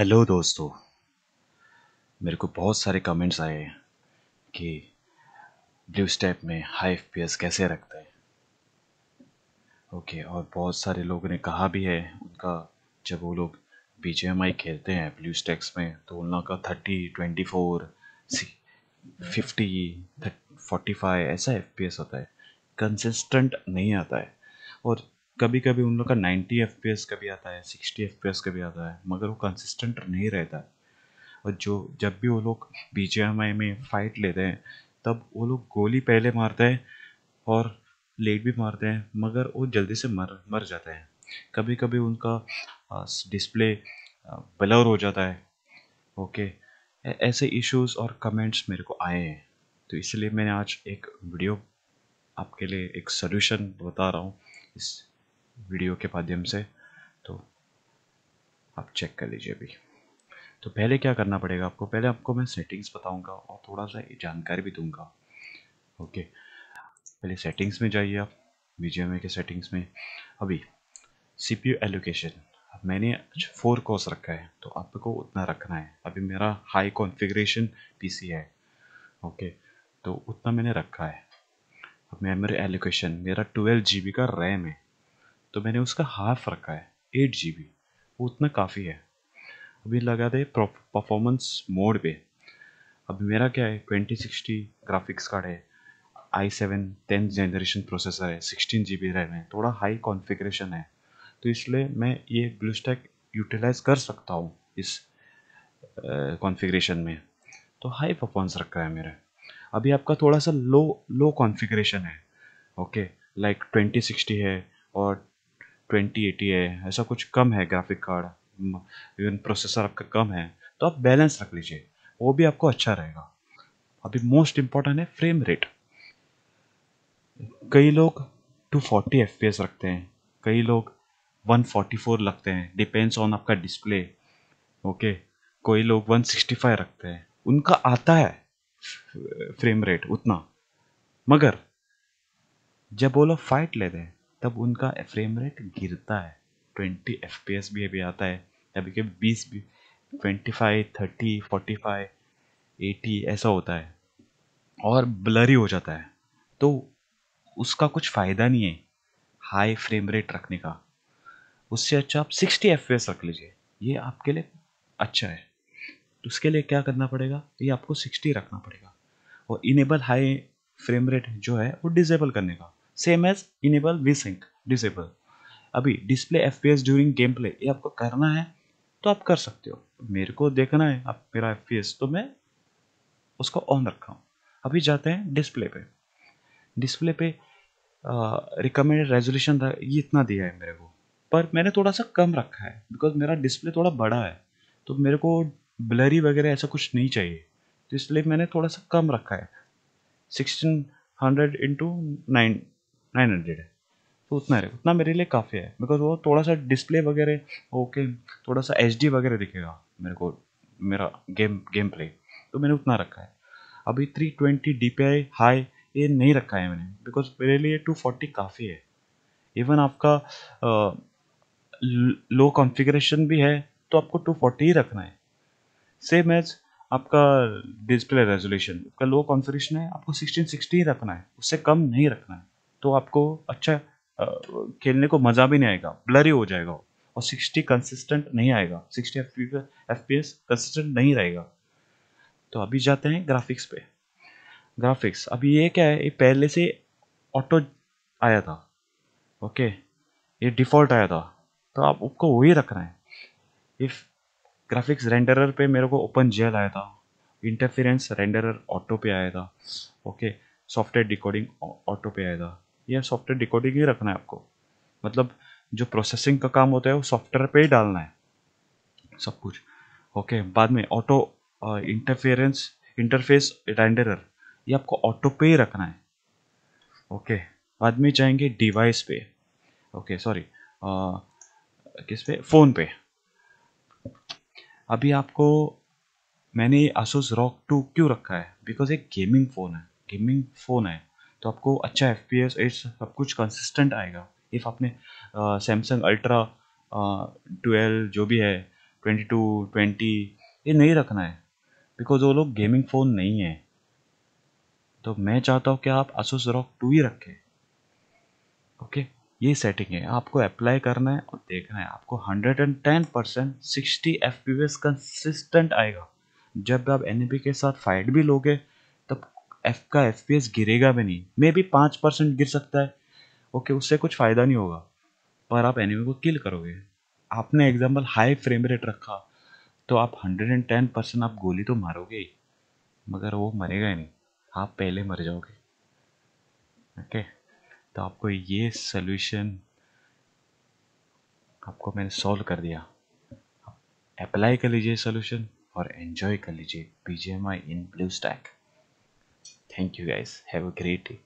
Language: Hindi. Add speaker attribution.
Speaker 1: हेलो दोस्तों मेरे को बहुत सारे कमेंट्स आए कि ब्लू स्टेप में हाई एफ कैसे रखते हैं ओके और बहुत सारे लोगों ने कहा भी है उनका जब वो लोग बी खेलते हैं ब्लू स्टैक्स में तो उन लोगों का thirty twenty four fifty forty five ऐसा एफ होता है कंसिस्टेंट नहीं आता है और कभी कभी उन लोग का 90 एफ कभी आता है 60 एफ कभी आता है मगर वो कंसिस्टेंट नहीं रहता है और जो जब भी वो लोग बी में फाइट लेते हैं तब वो लोग गोली पहले मारते हैं और लेट भी मारते हैं मगर वो जल्दी से मर मर जाते हैं कभी कभी उनका डिस्प्ले ब्लर हो जाता है ओके ऐसे इश्यूज और कमेंट्स मेरे को आए हैं तो इसलिए मैंने आज एक वीडियो आपके लिए एक सोल्यूशन बता रहा हूँ इस वीडियो के माध्यम से तो आप चेक कर लीजिए अभी तो पहले क्या करना पड़ेगा आपको पहले आपको मैं सेटिंग्स बताऊंगा और थोड़ा सा जानकारी भी दूंगा ओके पहले सेटिंग्स में जाइए आप वी के सेटिंग्स में अभी सी पी एलोकेशन मैंने फोर कोर्स रखा है तो आपको उतना रखना है अभी मेरा हाई कॉन्फ़िगरेशन पीसी है ओके तो उतना मैंने रखा है अब मेमोरी एलोकेशन मेरा ट्वेल्व जी का रैम है तो मैंने उसका हाफ रखा है एट जी बी वो उतना काफ़ी है अभी लगा दे परफॉर्मेंस मोड पे अब मेरा क्या है ट्वेंटी सिक्सटी ग्राफिक्स कार्ड है I seven tenth generation processor है सिक्सटीन जी बी रैम है थोड़ा हाई कॉन्फ़िगरेशन है तो इसलिए मैं ये ब्लूस्टैक यूटिलाइज कर सकता हूँ इस कॉन्फ़िगरेशन में तो हाई परफॉर्मेंस रखा है मेरा अभी आपका थोड़ा सा लो लो कॉन्फ़िगरेशन है ओके लाइक ट्वेंटी सिक्सटी है और ट्वेंटी एटी है ऐसा कुछ कम है ग्राफिक कार्ड इवन प्रोसेसर आपका कम है तो आप बैलेंस रख लीजिए वो भी आपको अच्छा रहेगा अभी मोस्ट इम्पॉर्टेंट है फ्रेम रेट कई लोग 240 फोर्टी रखते हैं कई लोग 144 लगते हैं डिपेंड्स ऑन आपका डिस्प्ले ओके कोई लोग 165 रखते हैं उनका आता है फ्रेम रेट उतना मगर जब वो लोग फाइट लेते हैं तब उनका फ्रेम रेट गिरता है ट्वेंटी एफ पी एस भी अभी आता है कभी कभी बीस भी twenty five thirty forty five eighty ऐसा होता है और ब्लरी हो जाता है तो उसका कुछ फ़ायदा नहीं है हाई फ्रेम रेट रखने का उससे अच्छा आप सिक्सटी एफ पी एस रख लीजिए ये आपके लिए अच्छा है तो उसके लिए क्या करना पड़ेगा ये आपको सिक्सटी रखना पड़ेगा और इनेबल हाई फ्रेम रेट जो है वो डिजेबल करने का same as enable V sync disable अभी display F P S during game play ये आपको करना है तो आप कर सकते हो मेरे को देखना है आप मेरा एफ पी एस तो मैं उसको ऑन रखा हूँ अभी जाते हैं डिस्प्ले पे डिस्प्ले पे रिकमेंडेड रेजोल्यूशन था ये इतना दिया है मेरे को पर मैंने थोड़ा सा कम रखा है बिकॉज मेरा डिस्प्ले थोड़ा बड़ा है तो मेरे को ब्लरी वगैरह ऐसा कुछ नहीं चाहिए तो इसलिए मैंने थोड़ा सा कम रखा है sixteen hundred into nine nine hundred है तो उतना है उतना मेरे लिए काफ़ी है बिकॉज वो थोड़ा सा डिस्प्ले वगैरह ओके थोड़ा सा एच वगैरह दिखेगा मेरे को मेरा गेम गेम प्ले तो मैंने उतना रखा है अभी three twenty D P I high ये नहीं रखा है मैंने बिकॉज मेरे लिए टू फोर्टी काफ़ी है इवन आपका आ, लो कॉन्फ़िगरेशन भी है तो आपको टू फोर्टी ही रखना है सेम एज आपका डिस्प्ले रेजोल्यूशन आपका लो कॉन्फ़िगरेशन है आपको सिक्सटीन सिक्सटी ही रखना है उससे कम नहीं रखना है तो आपको अच्छा खेलने को मज़ा भी नहीं आएगा ब्लरी हो जाएगा और सिक्सटी कंसिस्टेंट नहीं आएगा sixty F P S consistent नहीं रहेगा तो अभी जाते हैं ग्राफिक्स पे ग्राफिक्स अभी ये क्या है ये पहले से ऑटो आया था ओके ये डिफ़ॉल्ट आया था तो आप उसको वही रहे हैं इफ़ ग्राफिक्स रेंडरर पे मेरे को ओपन जेल आया था इंटरफेरेंस रेंडरर ऑटो पे आया था ओके सॉफ्टवेयर डिकोडिंग ऑटो पे आया था ये सॉफ्टवेयर डिकोडिंग ही रखना है आपको मतलब जो प्रोसेसिंग का काम होता है वो सॉफ्टवेयर पे ही डालना है सब कुछ ओके बाद में ऑटो इंटरफेरेंस इंटरफेस रेंडरर ये आपको ऑटो पे ही रखना है ओके बाद में जाएंगे डिवाइस पे ओके सॉरी uh, किस पे फ़ोन पे अभी आपको मैंने आसूस रॉक टू क्यों रखा है बिकॉज एक गेमिंग फ़ोन है गेमिंग फ़ोन है तो आपको अच्छा एफ पी एस एट्स सब कुछ कंसिस्टेंट आएगा इफ़ आपने सैमसंग अल्ट्रा ट्वेल्व जो भी है ट्वेंटी टू ट्वेंटी ये नहीं रखना है बिकॉज वो लोग गेमिंग फ़ोन नहीं है तो मैं चाहता हूँ कि आप असूस रॉक टू ही रखें ओके ये सेटिंग है आपको अप्लाई करना है और देखना है आपको hundred and ten percent sixty F P consistent आएगा जब आप एन के साथ फाइट भी लोगे एफ का एफ गिरेगा भी नहीं मे बी पाँच परसेंट गिर सकता है ओके उससे कुछ फ़ायदा नहीं होगा पर आप एनिमी को किल करोगे आपने एग्जाम्पल हाई फ्रेम रेट रखा तो आप हंड्रेड एंड टेन परसेंट आप गोली तो मारोगे ही मगर वो मरेगा ही नहीं आप पहले मर जाओगे ओके okay? तो आपको ये सोल्यूशन आपको मैंने सॉल्व कर दिया अप्लाई कर लीजिए सोल्यूशन और एंजॉय कर लीजिए P G M I in BlueStacks Thank you guys. Have a great day.